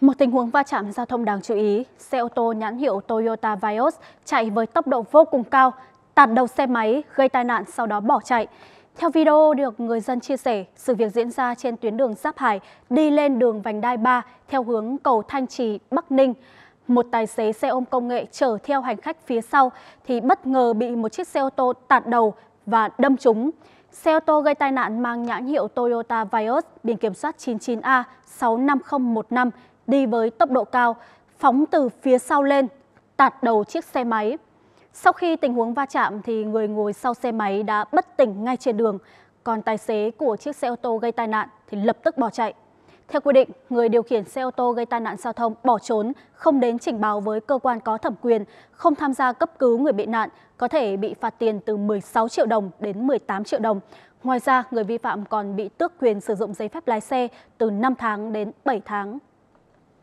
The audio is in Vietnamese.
Một tình huống va chạm giao thông đáng chú ý, xe ô tô nhãn hiệu Toyota Vios chạy với tốc độ vô cùng cao, tạt đầu xe máy, gây tai nạn sau đó bỏ chạy. Theo video được người dân chia sẻ, sự việc diễn ra trên tuyến đường Giáp Hải đi lên đường vành đai 3 theo hướng cầu Thanh Trì, Bắc Ninh. Một tài xế xe ôm công nghệ chở theo hành khách phía sau thì bất ngờ bị một chiếc xe ô tô tạt đầu và đâm trúng. Xe ô tô gây tai nạn mang nhãn hiệu Toyota Vios biển kiểm soát 99A 65015 đi với tốc độ cao, phóng từ phía sau lên, tạt đầu chiếc xe máy. Sau khi tình huống va chạm thì người ngồi sau xe máy đã bất tỉnh ngay trên đường, còn tài xế của chiếc xe ô tô gây tai nạn thì lập tức bỏ chạy. Theo quy định, người điều khiển xe ô tô gây tai nạn giao thông bỏ trốn, không đến trình báo với cơ quan có thẩm quyền, không tham gia cấp cứu người bị nạn có thể bị phạt tiền từ 16 triệu đồng đến 18 triệu đồng. Ngoài ra, người vi phạm còn bị tước quyền sử dụng giấy phép lái xe từ 5 tháng đến 7 tháng.